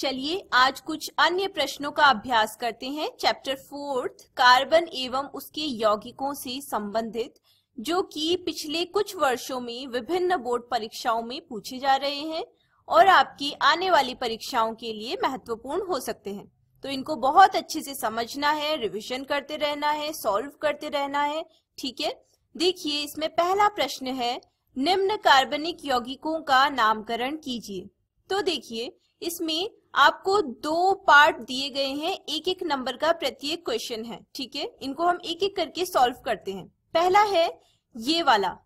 चलिए आज कुछ अन्य प्रश्नों का अभ्यास करते हैं चैप्टर फोर्थ कार्बन एवं उसके यौगिकों से संबंधित जो कि पिछले कुछ वर्षों में विभिन्न बोर्ड परीक्षाओं में पूछे जा रहे हैं और आपकी आने वाली परीक्षाओं के लिए महत्वपूर्ण हो सकते हैं तो इनको बहुत अच्छे से समझना है रिविजन करते रहना है सॉल्व करते रहना है ठीक है देखिए इसमें पहला प्रश्न है निम्न कार्बनिक यौगिकों का नामकरण कीजिए तो देखिए इसमें आपको दो पार्ट दिए गए हैं एक एक नंबर का प्रत्येक क्वेश्चन है ठीक है इनको हम एक एक करके सॉल्व करते हैं पहला है ये वाला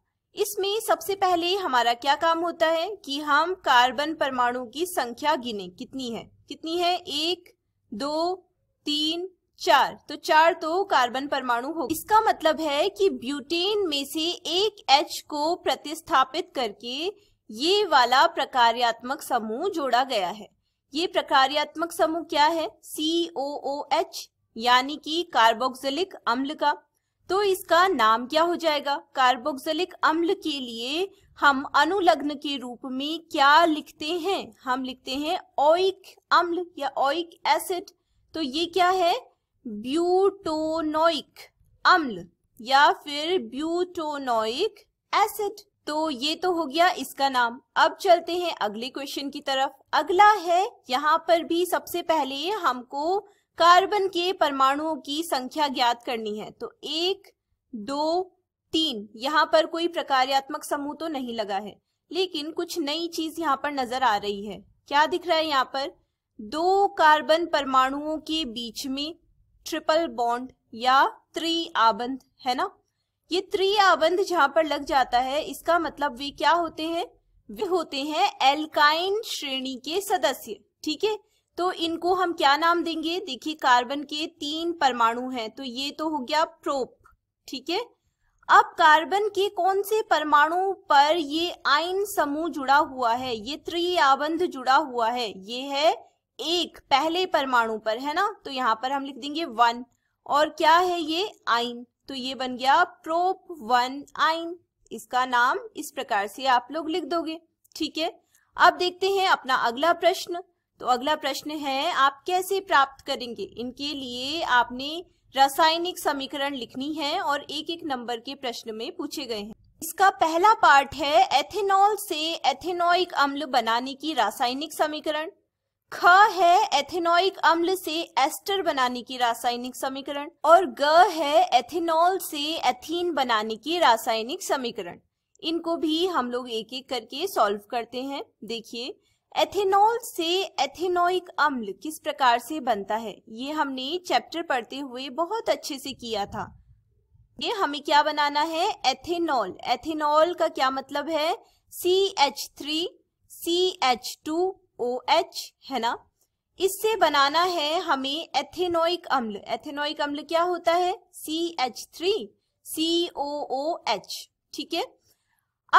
इसमें सबसे पहले हमारा क्या काम होता है कि हम कार्बन परमाणु की संख्या गिने कितनी है कितनी है एक दो तीन चार तो चार तो कार्बन परमाणु हो इसका मतलब है कि ब्यूटेन में से एक एच को प्रतिस्थापित करके ये वाला प्रकार्यात्मक समूह जोड़ा गया है ये प्रकार्यात्मक समूह क्या है सी ओ ओ एच यानी कि कार्बोक्सिलिक अम्ल का तो इसका नाम क्या हो जाएगा कार्बोक्सिलिक अम्ल के लिए हम अनुलग्न के रूप में क्या लिखते हैं हम लिखते हैं ओइक अम्ल या ओइक एसिड तो ये क्या है ब्यूटोनोइक अम्ल या फिर ब्यूटोनोइक एसिड तो ये तो हो गया इसका नाम अब चलते हैं अगले क्वेश्चन की तरफ अगला है यहाँ पर भी सबसे पहले हमको कार्बन के परमाणुओं की संख्या ज्ञात करनी है तो एक दो तीन यहाँ पर कोई प्रकार्यात्मक समूह तो नहीं लगा है लेकिन कुछ नई चीज यहाँ पर नजर आ रही है क्या दिख रहा है यहाँ पर दो कार्बन परमाणुओं के बीच में ट्रिपल बॉन्ड या त्रि आबंध है ना ये त्री आबंध जहां पर लग जाता है इसका मतलब वे क्या होते हैं वे होते हैं एल्काइन श्रेणी के सदस्य ठीक है तो इनको हम क्या नाम देंगे देखिए कार्बन के तीन परमाणु हैं तो ये तो हो गया प्रोप ठीक है अब कार्बन के कौन से परमाणु पर ये आइन समूह जुड़ा हुआ है ये आबंध जुड़ा हुआ है ये है एक पहले परमाणु पर है ना तो यहाँ पर हम लिख देंगे वन और क्या है ये आइन तो ये बन गया प्रोप वन आइन इसका नाम इस प्रकार से आप लोग लिख दोगे ठीक है अब देखते हैं अपना अगला प्रश्न तो अगला प्रश्न है आप कैसे प्राप्त करेंगे इनके लिए आपने रासायनिक समीकरण लिखनी है और एक एक नंबर के प्रश्न में पूछे गए हैं इसका पहला पार्ट है एथेनॉल से एथेनॉइक अम्ल बनाने की रासायनिक समीकरण ख है एथेनोइक अम्ल से एस्टर बनाने की रासायनिक समीकरण और ग है एथेनॉल से एथीन बनाने की रासायनिक समीकरण इनको भी हम लोग एक एक करके सॉल्व करते हैं देखिए एथेनॉल से एथेनोइक अम्ल किस प्रकार से बनता है ये हमने चैप्टर पढ़ते हुए बहुत अच्छे से किया था ये हमें क्या बनाना है एथेनॉल एथेनॉल का क्या मतलब है C H three C H two O H है ना इससे बनाना है हमें एथेनोइक अम्ल एथेनोइक अम्ल क्या होता है C H three C O O H ठीक है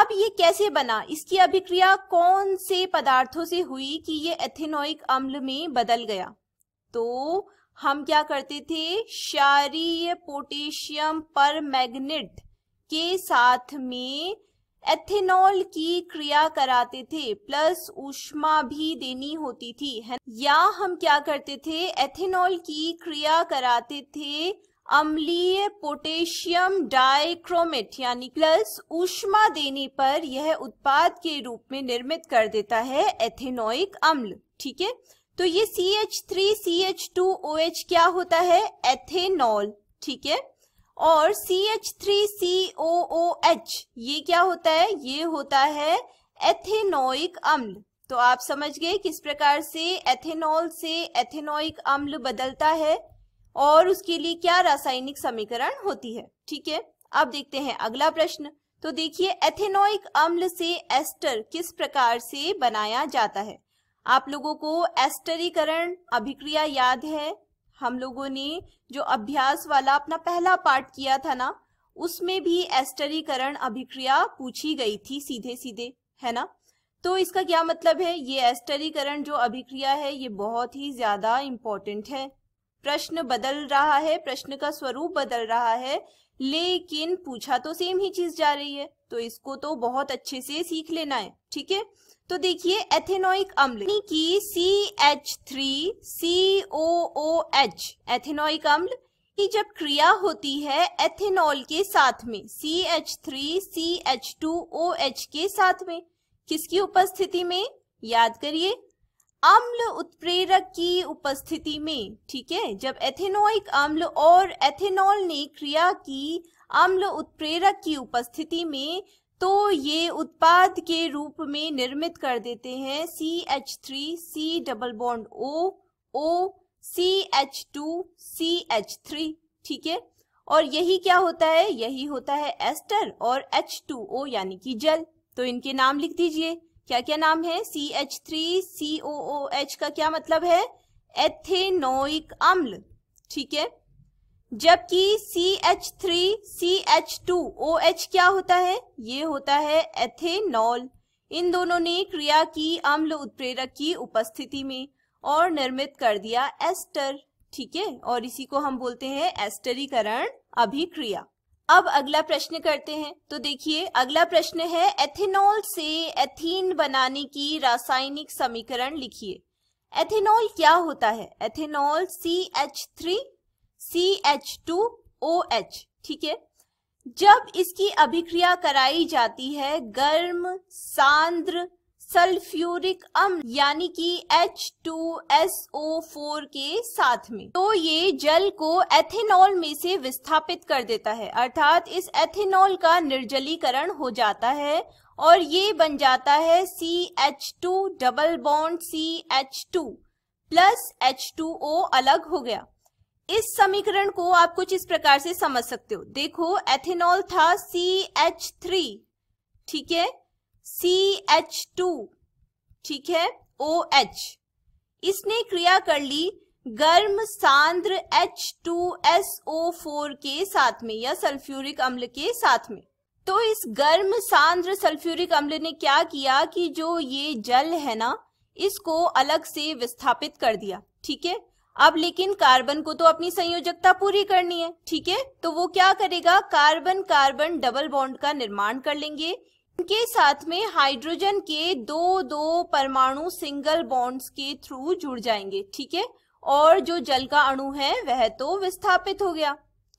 अब ये कैसे बना इसकी अभिक्रिया कौन से पदार्थों से हुई कि ये एथेनोइक अम्ल में बदल गया तो हम क्या करते थे क्षारीय पोटेशियम पर मैग्नेट के साथ में एथेनॉल की क्रिया कराते थे प्लस ऊष्मा भी देनी होती थी है या हम क्या करते थे एथेनॉल की क्रिया कराते थे अम्लीय पोटेशियम डाइक्रोमेट यानी प्लस ऊष्मा देने पर यह उत्पाद के रूप में निर्मित कर देता है एथेनोइक अम्ल ठीक है तो ये C H three C H two O H क्या होता है एथेनॉल ठीक है और C H three C O O H ये क्या होता है ये होता है एथेनोइक अम्ल तो आप समझ गए किस प्रकार से एथेनॉल से एथेनोइक अम्ल बदलता है और उसके लिए क्या रासायनिक समीकरण होती है ठीक है अब देखते हैं अगला प्रश्न तो देखिए एथेनोइक अम्ल से एस्टर किस प्रकार से बनाया जाता है आप लोगों को एस्टरीकरण अभिक्रिया याद है हम लोगों ने जो अभ्यास वाला अपना पहला पार्ट किया था ना उसमें भी एस्टरीकरण अभिक्रिया पूछी गई थी सीधे सीधे है ना तो इसका क्या मतलब है ये एस्टरीकरण जो अभिक्रिया है ये बहुत ही ज्यादा इम्पोर्टेंट है प्रश्न बदल रहा है प्रश्न का स्वरूप बदल रहा है लेकिन पूछा तो सेम ही चीज जा रही है तो इसको तो बहुत अच्छे से सीख लेना है ठीक है तो देखिए एथेनोइक अम्ल की C H three C O O H ethanoic अम्ल की जब क्रिया होती है एथेनॉल के साथ में C H three C H two O H के साथ में किसकी उपस्थिति में याद करिए अम्ल उत्प्रेरक की उपस्थिति में ठीक है जब एथेनोइक अम्ल और एथेनॉल ने क्रिया की अम्ल उत्प्रेरक की उपस्थिति में तो ये उत्पाद के रूप में निर्मित कर देते हैं C H three C double bond O O C H two C H three ठीक है और यही क्या होता है यही होता है एस्टर और एच टू ओ यानी कि जल तो इनके नाम लिख दीजिए क्या क्या नाम है C H three C O O H का क्या मतलब है एथेनोइक अम्ल ठीक है जबकि C H three C H two O H क्या होता है ये होता है एथेनॉल इन दोनों ने क्रिया की अम्ल उत्प्रेरक की उपस्थिति में और निर्मित कर दिया एस्टर ठीक है और इसी को हम बोलते हैं एस्टरीकरण अभिक्रिया अब अगला प्रश्न करते हैं तो देखिए अगला प्रश्न है एथेनॉल से एथीन बनाने की रासायनिक समीकरण लिखिए एथेनॉल क्या होता है ethanol C H three C H two O H ठीक है जब इसकी अभिक्रिया कराई जाती है गर्म सांद्र सल्फ्यूरिक अम्ल यानी कि फोर के साथ में तो ये जल को एथेनॉल में से विस्थापित कर देता है अर्थात इस एथेनॉल का निर्जलीकरण हो जाता है और ये बन जाता है C H two double bond C H two plus H two O अलग हो गया इस समीकरण को आप कुछ इस प्रकार से समझ सकते हो देखो एथेनॉल था सी एच थ्री ठीक है सी एच टू ठीक है ओ एच इसने क्रिया कर ली गर्म सांद्र H two S O four के साथ में या सल्फ्यूरिक अम्ल के साथ में तो इस गर्म सांद्र सल्फ्यूरिक अम्ल ने क्या किया कि जो ये जल है ना इसको अलग से विस्थापित कर दिया ठीक है अब लेकिन कार्बन को तो अपनी संयोजकता पूरी करनी है ठीक है तो वो क्या करेगा कार्बन कार्बन डबल बॉन्ड का निर्माण कर लेंगे इनके साथ में हाइड्रोजन के दो दो परमाणु सिंगल बॉन्ड्स के थ्रू जुड़ जाएंगे ठीक है और जो जल का अणु है वह तो विस्थापित हो गया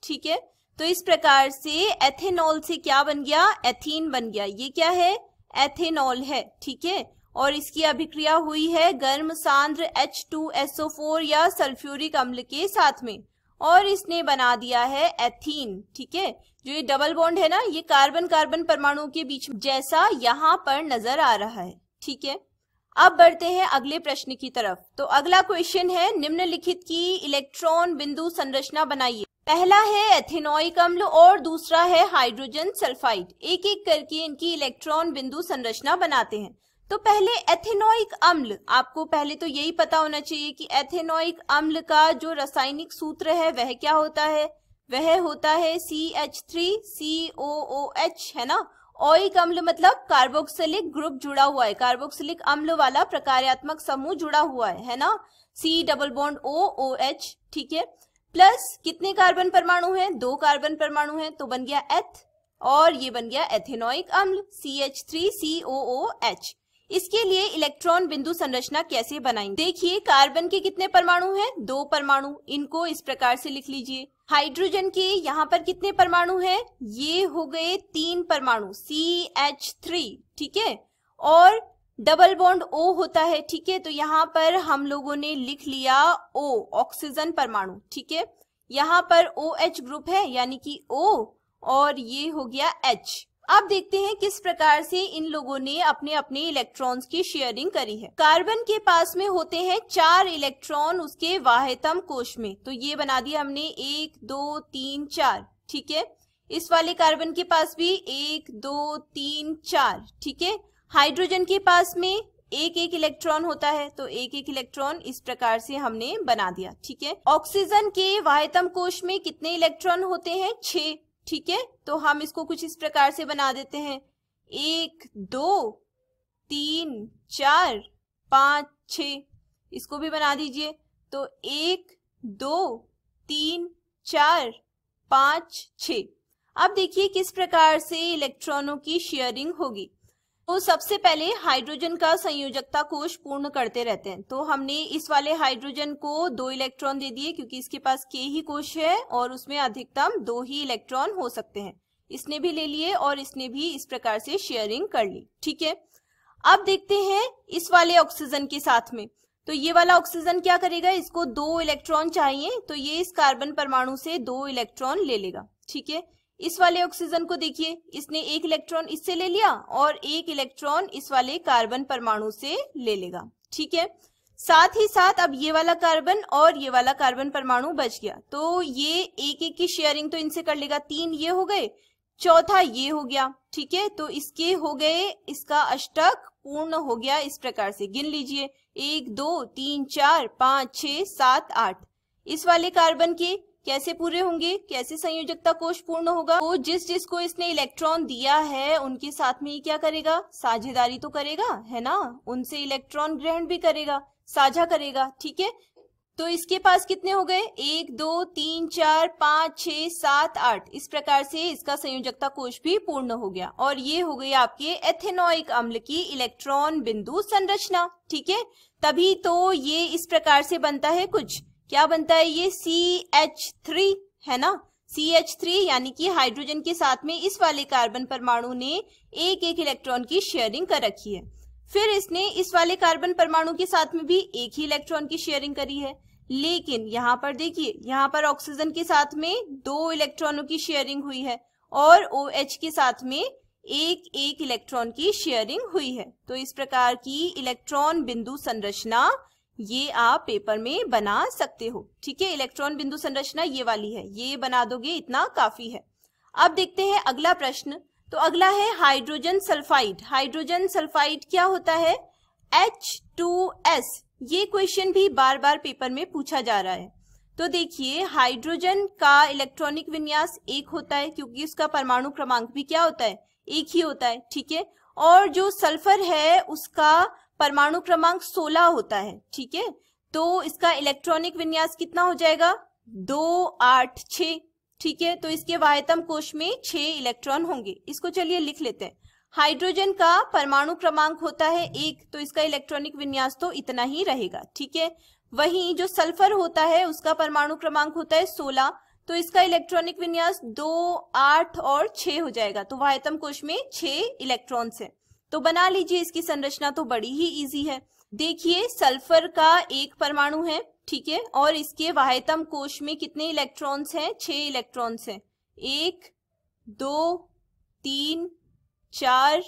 ठीक है तो इस प्रकार से एथेनॉल से क्या बन गया एथीन बन गया ये क्या है एथेनॉल है ठीक है और इसकी अभिक्रिया हुई है गर्म सांद्र H2SO4 या सल्फ्यूरिक अम्ल के साथ में और इसने बना दिया है एथीन ठीक है जो ये डबल बॉन्ड है ना ये कार्बन कार्बन परमाणुओं के बीच जैसा यहाँ पर नजर आ रहा है ठीक है अब बढ़ते हैं अगले प्रश्न की तरफ तो अगला क्वेश्चन है निम्नलिखित की इलेक्ट्रॉन बिंदु संरचना बनाइए पहला है एथेनोइक अम्ल और दूसरा है हाइड्रोजन सल्फाइड एक एक करके इनकी इलेक्ट्रॉन बिंदु संरचना बनाते हैं तो पहले एथेनोइक अम्ल आपको पहले तो यही पता होना चाहिए कि एथेनोइक अम्ल का जो रासायनिक सूत्र है वह क्या होता है वह होता है C H three C O O H है ना ओइक अम्ल मतलब कार्बोक्सिलिक ग्रुप जुड़ा हुआ है कार्बोक्सिलिक अम्ल वाला प्रकार्यात्मक समूह जुड़ा हुआ है है ना C double bond O O H ठीक है प्लस कितने कार्बन परमाणु हैं दो कार्बन परमाणु हैं तो बन गया एथ और ये बन गया एथेनोइक अम्ल C H three C O O H इसके लिए इलेक्ट्रॉन बिंदु संरचना कैसे बनाएंगे देखिए कार्बन के कितने परमाणु हैं दो परमाणु इनको इस प्रकार से लिख लीजिए हाइड्रोजन के यहाँ पर कितने परमाणु हैं ये हो गए तीन परमाणु सी एच थ्री ठीक है और डबल बॉन्ड ओ होता है ठीक है तो यहाँ पर हम लोगों ने लिख लिया ओ ऑक्सीजन परमाणु ठीक है यहाँ पर ओ OH एच ग्रुप है यानी कि ओ और ये हो गया एच अब देखते हैं किस प्रकार से इन लोगों ने अपने अपने इलेक्ट्रॉन्स की शेयरिंग करी है कार्बन के पास में होते हैं चार इलेक्ट्रॉन उसके वाहतम कोश में तो ये बना दिया हमने एक दो तीन चार ठीक है इस वाले कार्बन के पास भी एक दो तीन चार ठीक है हाइड्रोजन के पास में एक एक इलेक्ट्रॉन होता है तो एक एक इलेक्ट्रॉन इस प्रकार से हमने बना दिया ठीक है ऑक्सीजन के वाहतम कोश में कितने इलेक्ट्रॉन होते हैं छह ठीक है तो हम इसको कुछ इस प्रकार से बना देते हैं एक दो तीन चार पाँच छ इसको भी बना दीजिए तो एक दो तीन चार पाँच छ अब देखिए किस प्रकार से इलेक्ट्रॉनों की शेयरिंग होगी तो सबसे पहले हाइड्रोजन का संयोजकता कोष पूर्ण करते रहते हैं तो हमने इस वाले हाइड्रोजन को दो इलेक्ट्रॉन दे दिए क्योंकि इसके पास के ही कोश है और उसमें अधिकतम दो ही इलेक्ट्रॉन हो सकते हैं इसने भी ले लिए और इसने भी इस प्रकार से शेयरिंग कर ली ठीक है अब देखते हैं इस वाले ऑक्सीजन के साथ में तो ये वाला ऑक्सीजन क्या करेगा इसको दो इलेक्ट्रॉन चाहिए तो ये इस कार्बन परमाणु से दो इलेक्ट्रॉन ले लेगा ठीक है इस वाले ऑक्सीजन को देखिए इसने एक इलेक्ट्रॉन इससे ले लिया और एक इलेक्ट्रॉन इस वाले कार्बन परमाणु से ले लेगा ठीक है साथ ही साथ अब ये वाला कार्बन और ये वाला कार्बन परमाणु बच गया तो ये एक एक की शेयरिंग तो इनसे कर लेगा तीन ये हो गए चौथा ये हो गया ठीक है तो इसके हो गए इसका अष्टक पूर्ण हो गया इस प्रकार से गिन लीजिए एक दो तीन चार पांच छ सात आठ इस वाले कार्बन के कैसे पूरे होंगे कैसे संयोजकता कोष पूर्ण होगा वो जिस जिसको इसने इलेक्ट्रॉन दिया है उनके साथ में ये क्या करेगा साझेदारी तो करेगा है ना उनसे इलेक्ट्रॉन ग्रहण भी करेगा साझा करेगा ठीक है तो इसके पास कितने हो गए एक दो तीन चार पांच छ सात आठ इस प्रकार से इसका संयोजकता कोष भी पूर्ण हो गया और ये हो गई आपके एथेनोइक अम्ल की इलेक्ट्रॉन बिंदु संरचना ठीक है तभी तो ये इस प्रकार से बनता है कुछ क्या बनता है ये सी एच थ्री है ना सी एच थ्री यानी कि हाइड्रोजन के साथ में इस वाले कार्बन परमाणु ने एक एक इलेक्ट्रॉन की शेयरिंग कर रखी है फिर इसने इस वाले कार्बन परमाणु के साथ में भी एक ही इलेक्ट्रॉन की शेयरिंग करी है लेकिन यहाँ पर देखिए यहाँ पर ऑक्सीजन के साथ में दो इलेक्ट्रॉनों की शेयरिंग हुई है और ओ OH के साथ में एक एक इलेक्ट्रॉन की शेयरिंग हुई है तो इस प्रकार की इलेक्ट्रॉन बिंदु संरचना ये आप पेपर में बना सकते हो ठीक है इलेक्ट्रॉन बिंदु संरचना ये वाली है ये बना दोगे इतना काफी है अब देखते हैं अगला प्रश्न तो अगला है हाइड्रोजन सल्फाइड हाइड्रोजन सल्फाइड क्या होता है एच टू एस ये क्वेश्चन भी बार बार पेपर में पूछा जा रहा है तो देखिए हाइड्रोजन का इलेक्ट्रॉनिक विन्यास एक होता है क्योंकि उसका परमाणु क्रमांक भी क्या होता है एक ही होता है ठीक है और जो सल्फर है उसका परमाणु क्रमांक 16 होता है ठीक है तो इसका इलेक्ट्रॉनिक विन्यास कितना हो जाएगा दो आठ छ ठीक है तो इसके वाहतम कोश में छह इलेक्ट्रॉन होंगे इसको चलिए लिख लेते हैं हाइड्रोजन का परमाणु क्रमांक होता है एक तो इसका इलेक्ट्रॉनिक विन्यास तो इतना ही रहेगा ठीक है वहीं जो सल्फर होता है उसका परमाणु क्रमांक होता है सोलह तो इसका इलेक्ट्रॉनिक विन्यास दो आठ और छ हो जाएगा तो वायतम कोश में छह इलेक्ट्रॉन्स है तो बना लीजिए इसकी संरचना तो बड़ी ही इजी है देखिए सल्फर का एक परमाणु है ठीक है और इसके वाहतम कोश में कितने इलेक्ट्रॉन्स हैं छह इलेक्ट्रॉन्स हैं एक दो तीन चार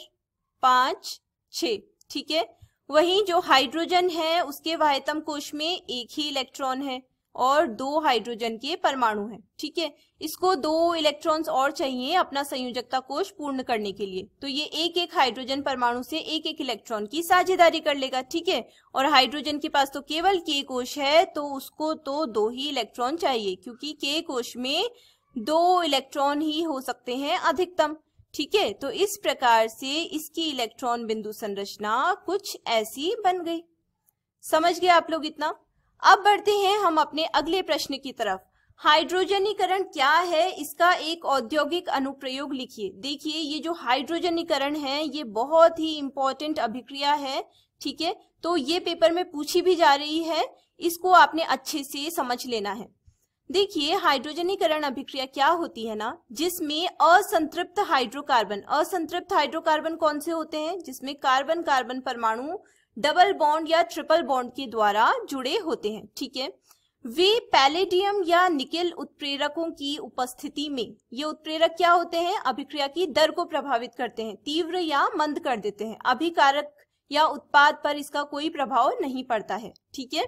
पांच छ ठीक है वहीं जो हाइड्रोजन है उसके वाहतम कोश में एक ही इलेक्ट्रॉन है और दो हाइड्रोजन के परमाणु हैं ठीक है इसको दो इलेक्ट्रॉन्स और चाहिए अपना संयोजकता कोष पूर्ण करने के लिए तो ये एक एक हाइड्रोजन परमाणु से एक एक इलेक्ट्रॉन की साझेदारी कर लेगा ठीक है और हाइड्रोजन के पास तो केवल के कोष है तो उसको तो दो ही इलेक्ट्रॉन चाहिए क्योंकि के कोष में दो इलेक्ट्रॉन ही हो सकते हैं अधिकतम ठीक है तो इस प्रकार से इसकी इलेक्ट्रॉन बिंदु संरचना कुछ ऐसी बन गई समझ गए आप लोग इतना अब बढ़ते हैं हम अपने अगले प्रश्न की तरफ हाइड्रोजनीकरण क्या है इसका एक औद्योगिक अनुप्रयोग लिखिए देखिए ये जो हाइड्रोजनीकरण है ये बहुत ही इम्पोर्टेंट अभिक्रिया है ठीक है तो ये पेपर में पूछी भी जा रही है इसको आपने अच्छे से समझ लेना है देखिए हाइड्रोजनीकरण अभिक्रिया क्या होती है ना जिसमें असंतृप्त हाइड्रोकार्बन असंतृप्त हाइड्रोकार्बन कौन से होते हैं जिसमें कार्बन कार्बन परमाणु डबल बॉन्ड या ट्रिपल बॉन्ड के द्वारा जुड़े होते हैं ठीक है वे पैलेडियम या निकेल उत्प्रेरकों की उपस्थिति में ये उत्प्रेरक क्या होते हैं अभिक्रिया की दर को प्रभावित करते हैं तीव्र या मंद कर देते हैं अभिकारक या उत्पाद पर इसका कोई प्रभाव नहीं पड़ता है ठीक है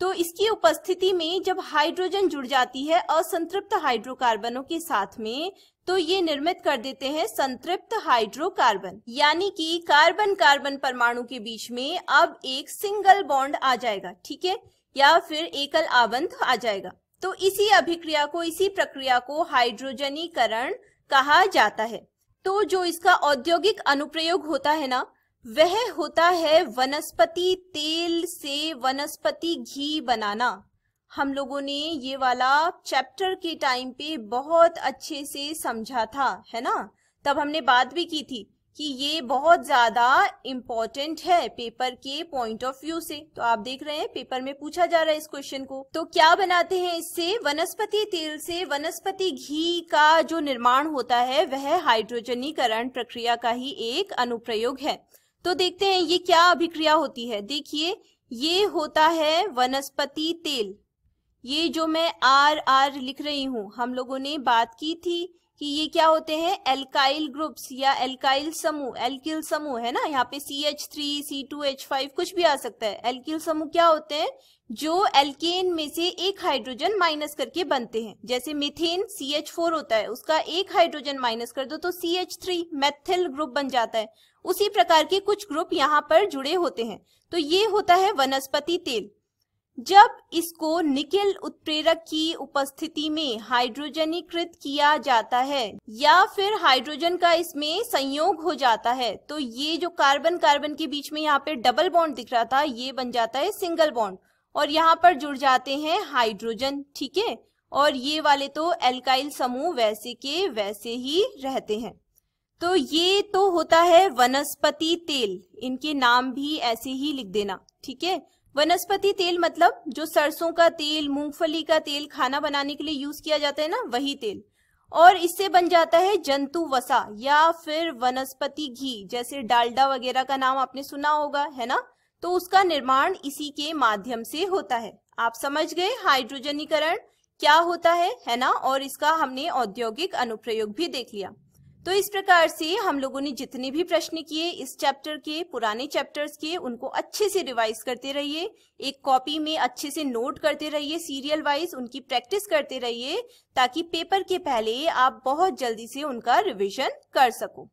तो इसकी उपस्थिति में जब हाइड्रोजन जुड़ जाती है असंतृप्त हाइड्रोकार्बनों के साथ में तो ये निर्मित कर देते हैं संतृप्त हाइड्रोकार्बन यानी कि कार्बन कार्बन परमाणु के बीच में अब एक सिंगल बॉन्ड आ जाएगा ठीक है या फिर एकल आबंध आ जाएगा तो इसी अभिक्रिया को इसी प्रक्रिया को हाइड्रोजनीकरण कहा जाता है तो जो इसका औद्योगिक अनुप्रयोग होता है ना वह होता है वनस्पति तेल से वनस्पति घी बनाना हम लोगों ने ये वाला चैप्टर के टाइम पे बहुत अच्छे से समझा था है ना तब हमने बात भी की थी कि ये बहुत ज़्यादा इम्पॉर्टेंट है पेपर के पॉइंट ऑफ व्यू से तो आप देख रहे हैं पेपर में पूछा जा रहा है इस क्वेश्चन को तो क्या बनाते हैं इससे वनस्पति तेल से वनस्पति घी का जो निर्माण होता है वह हाइड्रोजनीकरण प्रक्रिया का ही एक अनुप्रयोग है तो देखते हैं ये क्या अभिक्रिया होती है देखिए ये होता है वनस्पति तेल ये जो मैं आर आर लिख रही हूँ हम लोगों ने बात की थी कि ये क्या होते हैं एल्काइल ग्रुप्स या एल्काइल समूह एल्किल समूह है ना यहाँ पे C H three C two H five कुछ भी आ सकता है एल्किल समूह क्या होते हैं जो एल्केन में से एक हाइड्रोजन माइनस करके बनते हैं जैसे मिथेन सी एच फोर होता है उसका एक हाइड्रोजन माइनस कर दो तो C H three methyl group बन जाता है उसी प्रकार के कुछ ग्रुप यहाँ पर जुड़े होते हैं तो ये होता है वनस्पति तेल जब इसको निकिल उत्प्रेरक की उपस्थिति में हाइड्रोजनीकृत किया जाता है या फिर हाइड्रोजन का इसमें संयोग हो जाता है तो ये जो कार्बन कार्बन के बीच में यहाँ पे डबल बॉन्ड दिख रहा था ये बन जाता है सिंगल बॉन्ड और यहाँ पर जुड़ जाते हैं हाइड्रोजन ठीक है और ये वाले तो एल्काइल समूह वैसे के वैसे ही रहते हैं तो ये तो होता है वनस्पति तेल इनके नाम भी ऐसे ही लिख देना ठीक है वनस्पति तेल मतलब जो सरसों का तेल मूंगफली का तेल खाना बनाने के लिए यूज किया जाता है ना वही तेल और इससे बन जाता है जंतु वसा या फिर वनस्पति घी जैसे डालडा वगैरह का नाम आपने सुना होगा है ना तो उसका निर्माण इसी के माध्यम से होता है आप समझ गए हाइड्रोजनीकरण क्या होता है है ना और इसका हमने औद्योगिक अनुप्रयोग भी देख लिया तो इस प्रकार से हम लोगों ने जितने भी प्रश्न किए इस चैप्टर के पुराने चैप्टर्स के उनको अच्छे से रिवाइज करते रहिए एक कॉपी में अच्छे से नोट करते रहिए सीरियल वाइज उनकी प्रैक्टिस करते रहिए ताकि पेपर के पहले आप बहुत जल्दी से उनका रिविजन कर सको